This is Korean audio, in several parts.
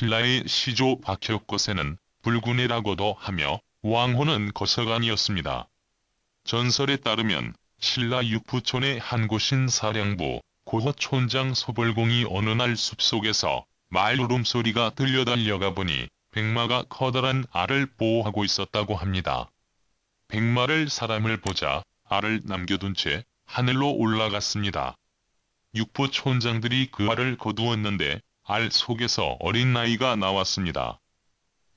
신라의 시조 박혁거세는 불군해라고도 하며 왕호는 거서관이었습니다. 전설에 따르면 신라 육부촌의 한 곳인 사량부 고호촌장 소벌공이 어느 날 숲속에서 말 울음소리가 들려 달려가 보니 백마가 커다란 알을 보호하고 있었다고 합니다. 백마를 사람을 보자 알을 남겨둔 채 하늘로 올라갔습니다. 육부촌장들이 그 알을 거두었는데 알 속에서 어린아이가 나왔습니다.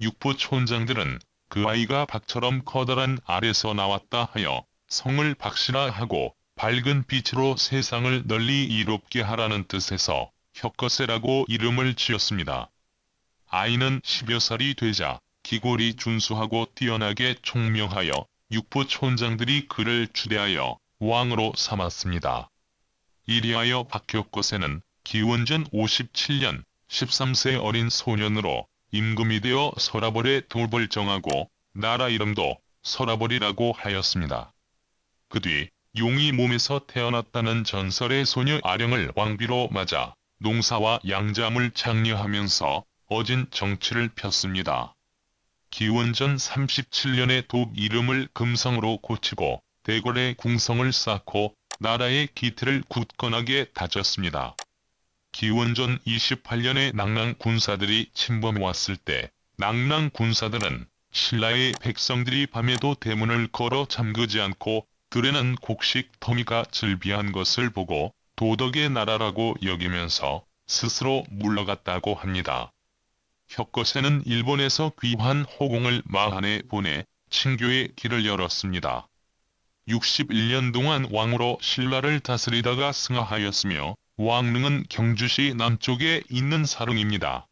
육부촌장들은 그 아이가 박처럼 커다란 알에서 나왔다 하여 성을 박시라 하고 밝은 빛으로 세상을 널리 이롭게 하라는 뜻에서 혁거세라고 이름을 지었습니다. 아이는 10여 살이 되자 기골이 준수하고 뛰어나게 총명하여 육부촌장들이 그를 주대하여 왕으로 삼았습니다. 이리하여 박혁거세는 기원전 57년 13세 어린 소년으로 임금이 되어 설라벌의 돌벌 정하고 나라 이름도 설라벌이라고 하였습니다. 그 뒤 용이 몸에서 태어났다는 전설의 소녀 아령을 왕비로 맞아 농사와 양자물 장려하면서 어진 정치를 폈습니다. 기원전 37년에 독 이름을 금성으로 고치고 대궐에 궁성을 쌓고 나라의 기틀을 굳건하게 다졌습니다. 기원전 28년에 낙랑 군사들이 침범해왔을 때 낙랑 군사들은 신라의 백성들이 밤에도 대문을 걸어 잠그지 않고 들에는 곡식 터미가 즐비한 것을 보고 도덕의 나라라고 여기면서 스스로 물러갔다고 합니다. 혁거세는 일본에서 귀환 호공을 마한에 보내 친교의 길을 열었습니다. 61년 동안 왕으로 신라를 다스리다가 승하하였으며 왕릉은 경주시 남쪽에 있는 사릉입니다.